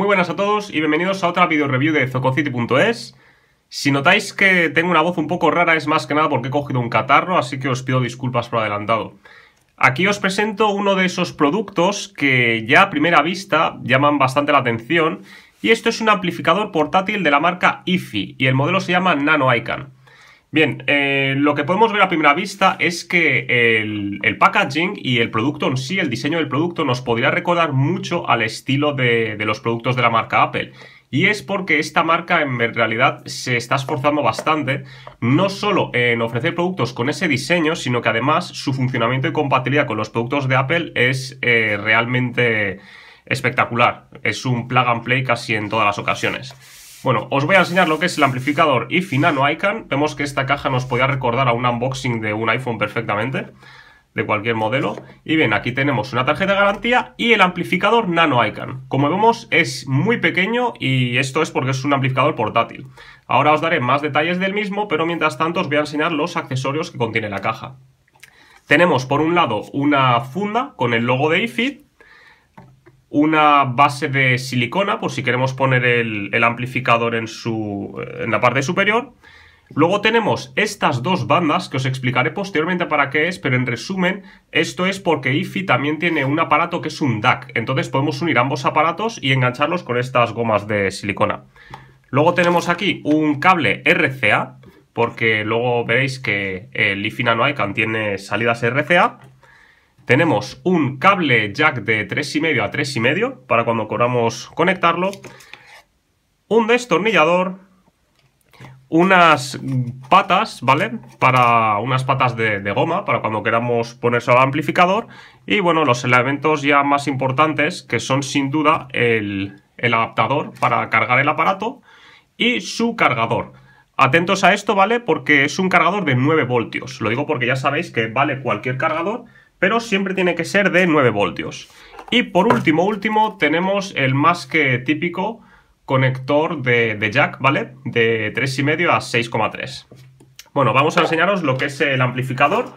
Muy buenas a todos y bienvenidos a otra video review de Zococity.es. Si notáis que tengo una voz un poco rara es más que nada porque he cogido un catarro, así que os pido disculpas por adelantado. Aquí os presento uno de esos productos que ya a primera vista llaman bastante la atención y esto es un amplificador portátil de la marca IFI y el modelo se llama Nano Icon. Bien, eh, lo que podemos ver a primera vista es que el, packaging y el producto en sí, el diseño del producto, nos podría recordar mucho al estilo de, los productos de la marca Apple. Y es porque esta marca en realidad se está esforzando bastante, no solo en ofrecer productos con ese diseño, sino que además su funcionamiento y compatibilidad con los productos de Apple es eh, realmente espectacular. Es un plug and play casi en todas las ocasiones. Bueno, os voy a enseñar lo que es el amplificador IFI Nano Icon. Vemos que esta caja nos podía recordar a un unboxing de un iPhone perfectamente, de cualquier modelo. Y bien, aquí tenemos una tarjeta de garantía y el amplificador Nano Icon. Como vemos, es muy pequeño y esto es porque es un amplificador portátil. Ahora os daré más detalles del mismo, pero mientras tanto os voy a enseñar los accesorios que contiene la caja. Tenemos por un lado una funda con el logo de IFI una base de silicona por si queremos poner el, amplificador eh, en, la parte superior. Luego tenemos estas dos bandas que os explicaré posteriormente para qué es, pero en resumen, esto es porque IFI también tiene un aparato que es un DAC, entonces podemos unir ambos aparatos y engancharlos con estas gomas de silicona. Luego tenemos aquí un cable RCA, porque luego veréis que el IFI Nano Icon tiene salidas RCA tenemos un cable jack de 3,5 a 3,5 para cuando queramos conectarlo, un destornillador, unas patas, ¿vale? Para unas patas de, goma, para cuando queramos ponerse al amplificador. Y bueno, los elementos ya más importantes, que son sin duda el, el adaptador para cargar el aparato y su cargador. Atentos a esto, ¿vale? Porque es un cargador de 9 voltios. Lo digo porque ya sabéis que vale cualquier cargador, pero siempre tiene que ser de 9 voltios. Y por último, último, tenemos el más que típico conector de, de jack, ¿vale? De 3,5 a 6,3. Bueno, vamos a enseñaros lo que es el amplificador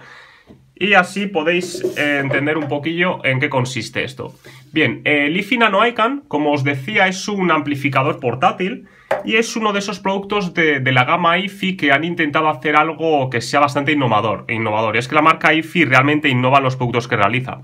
y así podéis eh, entender un poquillo en qué consiste esto. Bien, el eh, IFI Icon, como os decía, es un amplificador portátil y es uno de esos productos de, la gama IFI que han intentado hacer algo que sea bastante innovador. E innovador. Es que la marca IFI realmente innova los productos que realiza.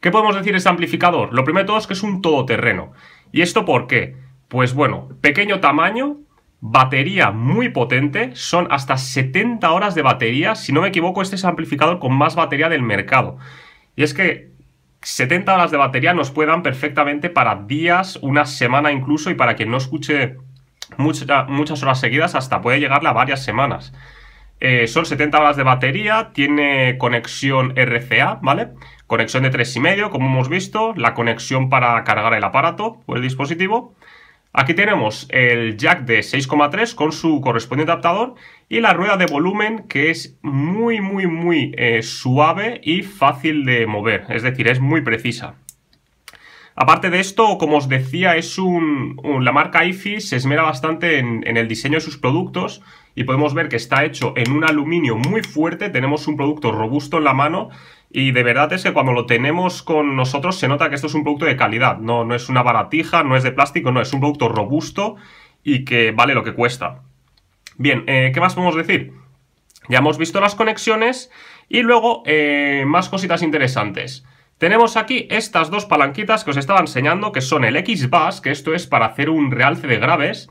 ¿Qué podemos decir de este amplificador? Lo primero de todo es que es un todoterreno. ¿Y esto por qué? Pues bueno, pequeño tamaño, batería muy potente, son hasta 70 horas de batería, si no me equivoco este es el amplificador con más batería del mercado. Y es que 70 horas de batería nos puedan perfectamente para días, una semana incluso, y para quien no escuche muchas horas seguidas, hasta puede llegar a varias semanas. Eh, son 70 horas de batería, tiene conexión RCA, ¿vale? Conexión de 3,5, como hemos visto, la conexión para cargar el aparato o el dispositivo. Aquí tenemos el jack de 6,3 con su correspondiente adaptador y la rueda de volumen que es muy muy muy eh, suave y fácil de mover, es decir, es muy precisa. Aparte de esto, como os decía, es la marca IFI se esmera bastante en, el diseño de sus productos y podemos ver que está hecho en un aluminio muy fuerte, tenemos un producto robusto en la mano y de verdad es que cuando lo tenemos con nosotros se nota que esto es un producto de calidad, no, no es una baratija, no es de plástico, no, es un producto robusto y que vale lo que cuesta. Bien, eh, ¿qué más podemos decir? Ya hemos visto las conexiones y luego eh, más cositas interesantes. Tenemos aquí estas dos palanquitas que os estaba enseñando, que son el X-Bass, que esto es para hacer un realce de graves.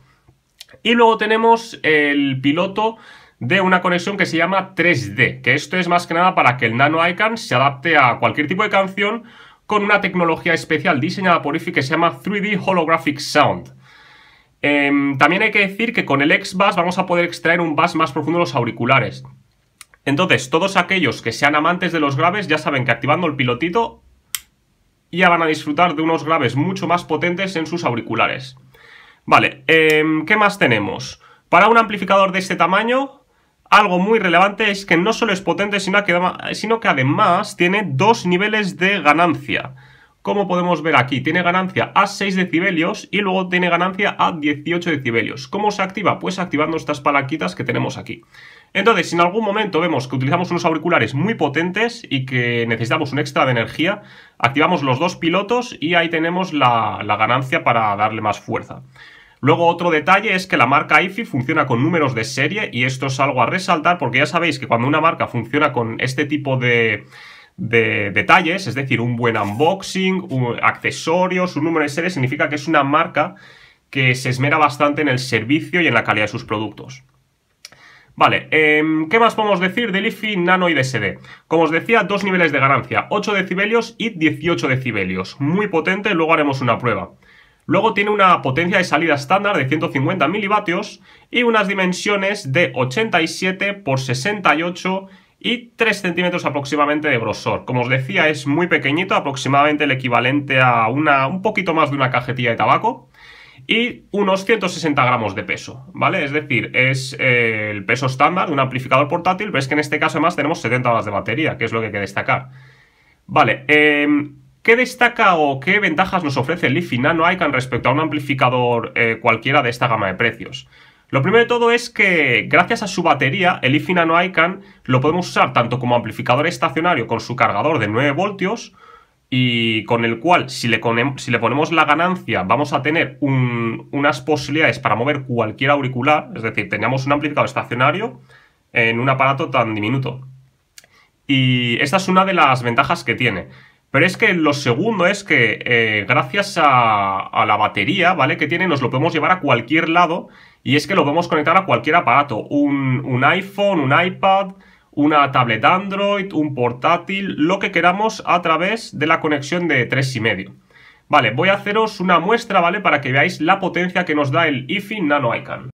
Y luego tenemos el piloto de una conexión que se llama 3D, que esto es más que nada para que el Nano Icon se adapte a cualquier tipo de canción con una tecnología especial diseñada por IFI que se llama 3D Holographic Sound. Em, también hay que decir que con el X-Bass vamos a poder extraer un bass más profundo de los auriculares. Entonces, todos aquellos que sean amantes de los graves ya saben que activando el pilotito ya van a disfrutar de unos graves mucho más potentes en sus auriculares. Vale, em, ¿qué más tenemos? Para un amplificador de este tamaño algo muy relevante es que no solo es potente, sino que, además tiene dos niveles de ganancia. Como podemos ver aquí, tiene ganancia a 6 decibelios y luego tiene ganancia a 18 decibelios. ¿Cómo se activa? Pues activando estas palanquitas que tenemos aquí. Entonces, si en algún momento vemos que utilizamos unos auriculares muy potentes y que necesitamos un extra de energía, activamos los dos pilotos y ahí tenemos la ganancia para darle más fuerza. Luego otro detalle es que la marca IFI funciona con números de serie y esto es algo a resaltar porque ya sabéis que cuando una marca funciona con este tipo de, detalles, es decir, un buen unboxing, un accesorios, un número de serie, significa que es una marca que se esmera bastante en el servicio y en la calidad de sus productos. Vale, em, ¿qué más podemos decir del IFI Nano y DSD? Como os decía, dos niveles de ganancia, 8 decibelios y 18 decibelios. Muy potente, luego haremos una prueba. Luego tiene una potencia de salida estándar de 150 milivatios y unas dimensiones de 87 x 68 y 3 centímetros aproximadamente de grosor. Como os decía, es muy pequeñito, aproximadamente el equivalente a una, un poquito más de una cajetilla de tabaco y unos 160 gramos de peso, ¿vale? Es decir, es eh, el peso estándar de un amplificador portátil, pero que en este caso además tenemos 70 horas de batería, que es lo que hay que destacar. Vale, eh, ¿Qué destaca o qué ventajas nos ofrece el IFI Nano Icon respecto a un amplificador eh, cualquiera de esta gama de precios? Lo primero de todo es que gracias a su batería, el IFI Nano Icon lo podemos usar tanto como amplificador estacionario con su cargador de 9 voltios y con el cual si le, ponemos la ganancia vamos a tener unas posibilidades para mover cualquier auricular, es decir, teníamos un amplificador estacionario en un aparato tan diminuto. Y esta es una de las ventajas que tiene. Pero es que lo segundo es que eh, gracias a, la batería, ¿vale? Que tiene, nos lo podemos llevar a cualquier lado y es que lo podemos conectar a cualquier aparato. Un, iPhone, un iPad, una tablet Android, un portátil, lo que queramos a través de la conexión de 3,5. Vale, voy a haceros una muestra, ¿vale? Para que veáis la potencia que nos da el IFI Nano Icon.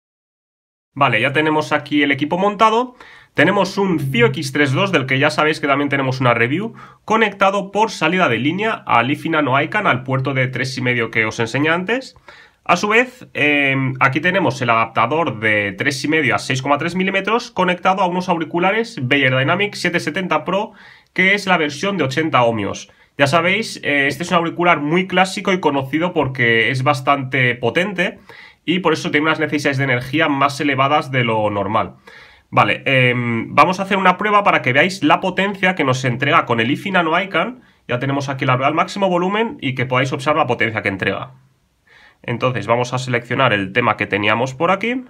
Vale, ya tenemos aquí el equipo montado. Tenemos un fiox X32 del que ya sabéis que también tenemos una review conectado por salida de línea al IFINANO Noaican, al puerto de 3,5 que os enseñé antes. A su vez, em, aquí tenemos el adaptador de 3,5 a 6,3 milímetros conectado a unos auriculares Bayer Dynamic 770 Pro, que es la versión de 80 ohmios. Ya sabéis, eh, este es un auricular muy clásico y conocido porque es bastante potente y por eso tiene unas necesidades de energía más elevadas de lo normal. Vale, em, vamos a hacer una prueba para que veáis la potencia que nos entrega con el IFI Nano Icon. Ya tenemos aquí la al máximo volumen y que podáis observar la potencia que entrega. Entonces vamos a seleccionar el tema que teníamos por aquí.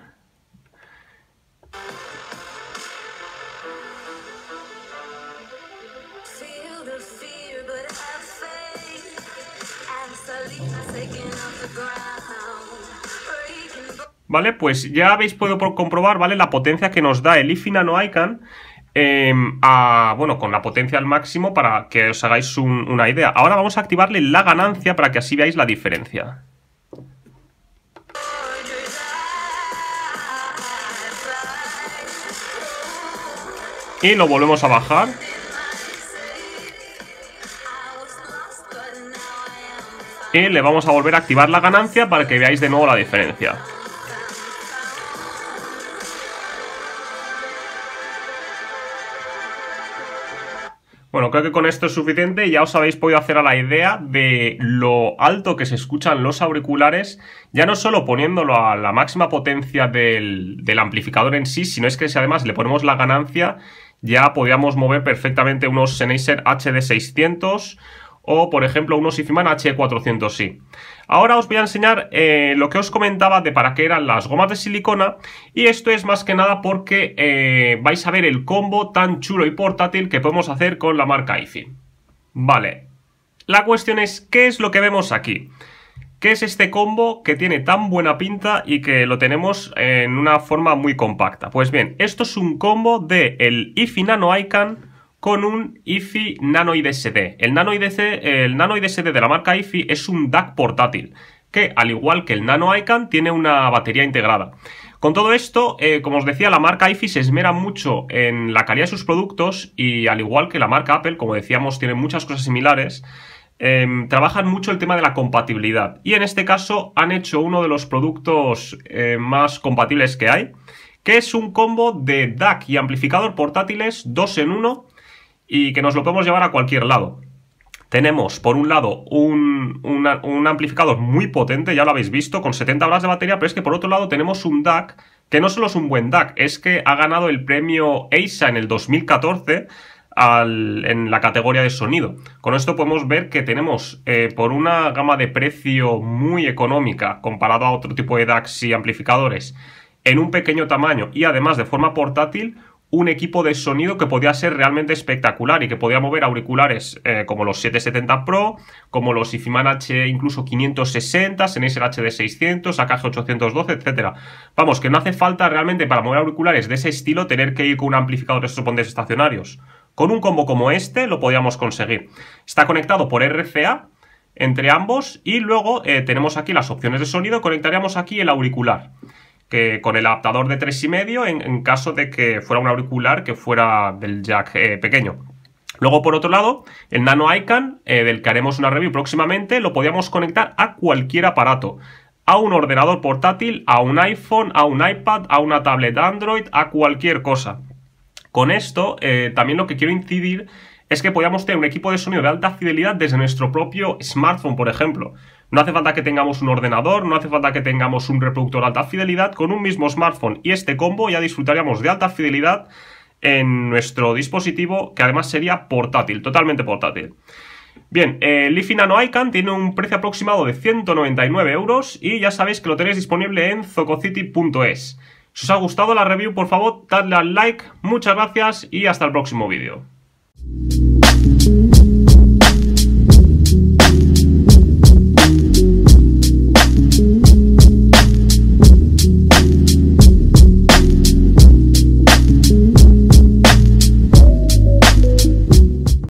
¿vale? Pues ya habéis podido comprobar, ¿vale? La potencia que nos da el No eh, em, a, bueno, con la potencia al máximo para que os hagáis una idea. Ahora vamos a activarle la ganancia para que así veáis la diferencia. Y lo volvemos a bajar. Y le vamos a volver a activar la ganancia para que veáis de nuevo la diferencia. Bueno, creo que con esto es suficiente. Ya os habéis podido hacer a la idea de lo alto que se escuchan los auriculares, ya no solo poniéndolo a la máxima potencia del, amplificador en sí, sino es que si además le ponemos la ganancia, ya podíamos mover perfectamente unos Sennheiser HD600 o por ejemplo unos IFIMAN H400i. Ahora os voy a enseñar eh, lo que os comentaba de para qué eran las gomas de silicona y esto es más que nada porque eh, vais a ver el combo tan chulo y portátil que podemos hacer con la marca IFI. Vale, la cuestión es ¿qué es lo que vemos aquí? ¿Qué es este combo que tiene tan buena pinta y que lo tenemos en una forma muy compacta? Pues bien, esto es un combo de el IFI Nano Icon con un IFI Nano IDSD. El Nano el Nano IDSD de la marca IFI es un DAC portátil que, al igual que el Nano ICANN, tiene una batería integrada. Con todo esto, eh, como os decía, la marca IFI se esmera mucho en la calidad de sus productos y al igual que la marca Apple, como decíamos, tiene muchas cosas similares. Em, trabajan mucho el tema de la compatibilidad y en este caso han hecho uno de los productos eh, más compatibles que hay, que es un combo de DAC y amplificador portátiles 2 en 1 y que nos lo podemos llevar a cualquier lado. Tenemos, por un lado, un, amplificador muy potente, ya lo habéis visto, con 70 horas de batería, pero es que por otro lado tenemos un DAC, que no solo es un buen DAC, es que ha ganado el premio EISA en el 2014 en la categoría de sonido. Con esto podemos ver que tenemos, eh, por una gama de precio muy económica, comparado a otro tipo de DACs y amplificadores, en un pequeño tamaño y además de forma portátil, un equipo de sonido que podía ser realmente espectacular y que podía mover auriculares eh, como los 770 Pro, como los Ifiman H incluso 560, Sennheiser HD 600, AKG 812, etc. Vamos, que no hace falta realmente para mover auriculares de ese estilo tener que ir con un amplificador de esos estacionarios. Con un combo como este lo podíamos conseguir. Está conectado por RCA entre ambos y luego eh, tenemos aquí las opciones de sonido, conectaríamos aquí el auricular que con el adaptador de 3,5 en, en caso de que fuera un auricular que fuera del jack eh, pequeño. Luego, por otro lado, el Nano Icon, eh, del que haremos una review próximamente, lo podíamos conectar a cualquier aparato. A un ordenador portátil, a un iPhone, a un iPad, a una tablet Android, a cualquier cosa. Con esto, eh, también lo que quiero incidir es que podíamos tener un equipo de sonido de alta fidelidad desde nuestro propio smartphone, por ejemplo. No hace falta que tengamos un ordenador, no hace falta que tengamos un reproductor de alta fidelidad, con un mismo smartphone y este combo ya disfrutaríamos de alta fidelidad en nuestro dispositivo, que además sería portátil, totalmente portátil. Bien, el iFi Nano Icon tiene un precio aproximado de 199 euros y ya sabéis que lo tenéis disponible en zococity.es. Si os ha gustado la review, por favor, dadle al like, muchas gracias y hasta el próximo vídeo. thank you